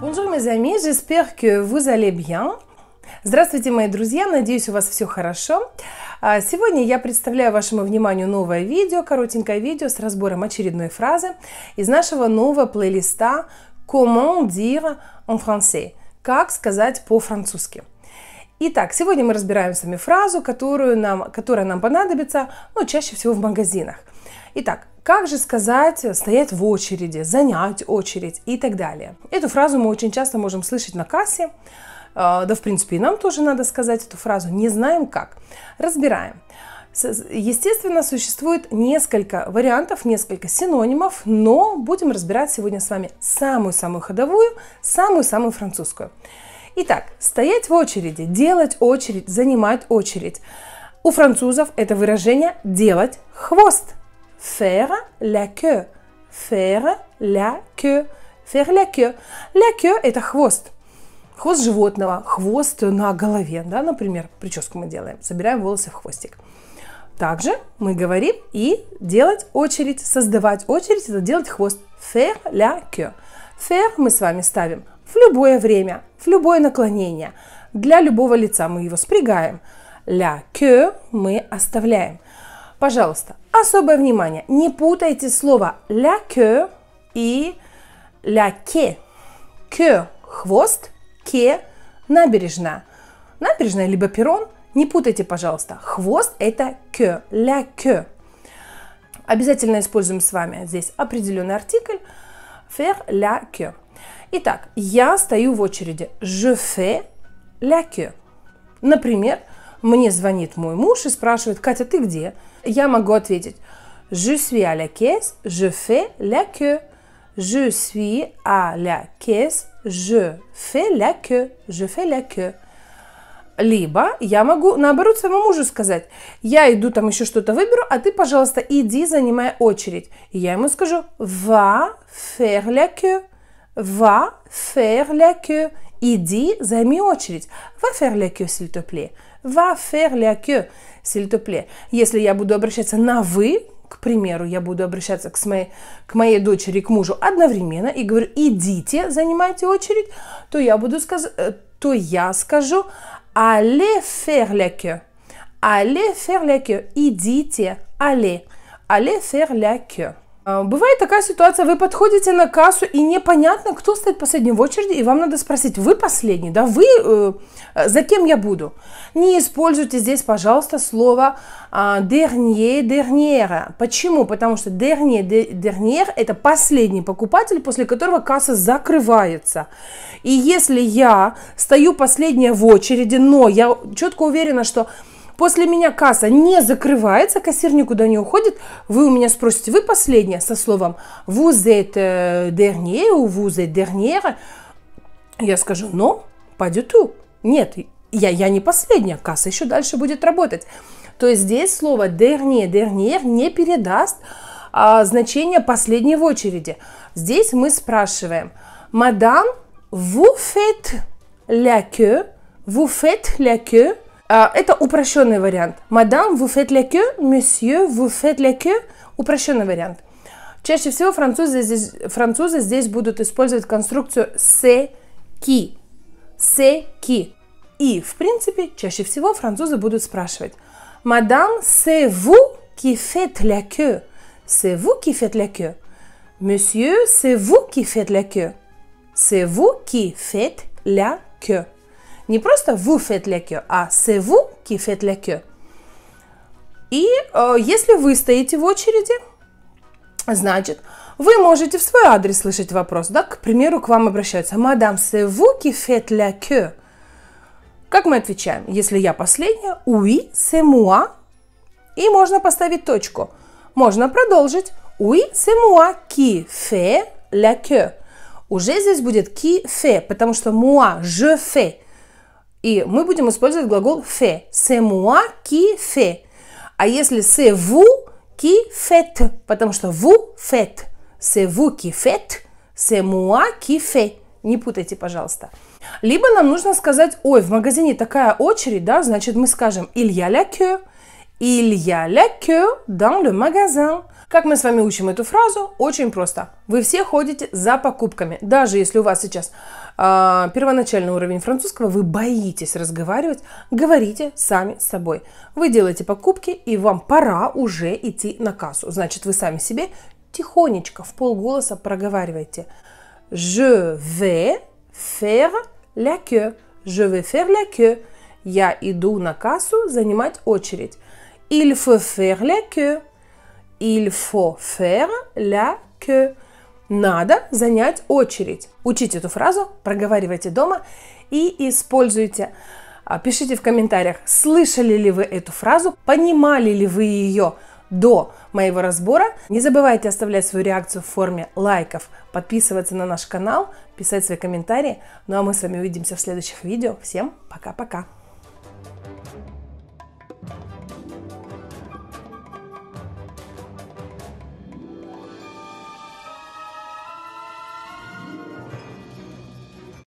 Bonjour mes amis, j'espère que vous allez bien. Здравствуйте, мои друзья! Надеюсь, у вас все хорошо. А, сегодня я представляю вашему вниманию новое видео, коротенькое видео с разбором очередной фразы из нашего нового плейлиста «Comment dire en français» – «Как сказать по-французски». Итак, сегодня мы разбираем с вами фразу, которую нам, которая нам понадобится ну, чаще всего в магазинах – Итак, как же сказать «стоять в очереди», «занять очередь» и так далее. Эту фразу мы очень часто можем слышать на кассе. А, да, в принципе, и нам тоже надо сказать эту фразу. Не знаем как. Разбираем. Естественно, существует несколько вариантов, несколько синонимов, но будем разбирать сегодня с вами самую-самую ходовую, самую-самую французскую. Итак, стоять в очереди, делать очередь, занимать очередь. У французов это выражение «делать хвост» faire la queue. Faire la queue. Faire la queue. La queue – это хвост. Хвост животного, хвост на голове, да, например, прическу мы делаем, собираем волосы в хвостик. Также мы говорим и делать очередь, создавать очередь – это делать хвост. Faire la queue. Faire мы с вами ставим в любое время, в любое наклонение. Для любого лица мы его спрягаем. La queue мы оставляем – Пожалуйста, особое внимание, не путайте слово «ля кё» и «ля ке». «Кё» – хвост, «ке» – набережная. Набережная либо перрон – не путайте, пожалуйста. Хвост – это кё, ля кё. Обязательно используем с вами здесь определенный артикль faire la queue. Итак, я стою в очереди. Je fais la queue. Например, мне звонит мой муж и спрашивает, Катя, ты где? Я могу ответить, je suis à la caisse, je fais la queue. Je suis à la caisse, je fais la queue, je fais la queue. Либо я могу, наоборот, своему мужу сказать, я иду там еще что-то выберу, а ты, пожалуйста, иди, занимай очередь. И я ему скажу, va faire la queue, va faire la queue, иди, займи очередь, va faire la queue, s'il te plaît va faire la queue, s'il te plaît. Если я буду обращаться на «вы», к примеру, я буду обращаться к моей, к моей дочери, к мужу одновременно и говорю «идите, занимайте очередь», то я буду сказ... Э, то я скажу «allez faire la queue». «Allez faire la queue», «идите», «allez», «allez faire la queue». А, бывает такая ситуация, вы подходите на кассу и непонятно, кто стоит последний в очереди, и вам надо спросить, вы последний, да, вы, э, э за кем я буду? Не используйте здесь, пожалуйста, слово э, dernier, dernière. Почему? Потому что dernier, dernière – это последний покупатель, после которого касса закрывается. И если я стою последняя в очереди, но я четко уверена, что После меня касса не закрывается, кассир никуда не уходит. Вы у меня спросите, вы последняя со словом «vous êtes э, dernier» ou «vous êtes dernière». Я скажу «но, pas du tout». Нет, я, я не последняя, касса еще дальше будет работать. То есть здесь слово «dernier», «dernier» не передаст а, значение «последней в очереди». Здесь мы спрашиваем «Мадам, vous faites la queue?» «Vous faites la queue?» А, это упрощенный вариант. Мадам, vous faites la queue, месье, vous faites la queue. Упрощенный вариант. Чаще всего французы здесь, французы здесь будут использовать конструкцию «се ки». «Се ки». И, в принципе, чаще всего французы будут спрашивать «Мадам, c'est vous qui faites la queue?» «C'est vous qui faites la queue?» «Monsieur, c'est vous qui faites la queue Месье, «C'est vous qui faites la queue?» Не просто vous faites le queue, а c'est vous qui faites le queue. И э, если вы стоите в очереди, значит, вы можете в свой адрес слышать вопрос. Да? К примеру, к вам обращаются «Мадам, c'est vous qui faites la queue?» Как мы отвечаем? Если я последняя, «Oui, c'est moi». И можно поставить точку. Можно продолжить. «Oui, c'est moi qui fait la queue». Уже здесь будет «qui fait», потому что «moi», «je fais». И мы будем использовать глагол «фе». «Се муа ки фе». А если «се ву ки фет», потому что «ву фет», «се ву ки фет», «се муа ки фе». Не путайте, пожалуйста. Либо нам нужно сказать «Ой, в магазине такая очередь, да, значит, мы скажем «Илья ля кё», Il y a la queue dans le magasin. Как мы с вами учим эту фразу? Очень просто. Вы все ходите за покупками. Даже если у вас сейчас э, первоначальный уровень французского, вы боитесь разговаривать, говорите сами с собой. Вы делаете покупки, и вам пора уже идти на кассу. Значит, вы сами себе тихонечко, в полголоса проговариваете. Je vais faire la queue. Je vais faire la queue. Я иду на кассу занимать очередь. Il faut faire la queue. Il faut faire la queue. Надо занять очередь. Учите эту фразу, проговаривайте дома и используйте. А, пишите в комментариях, слышали ли вы эту фразу, понимали ли вы ее до моего разбора. Не забывайте оставлять свою реакцию в форме лайков, подписываться на наш канал, писать свои комментарии. Ну а мы с вами увидимся в следующих видео. Всем пока-пока! Thank you.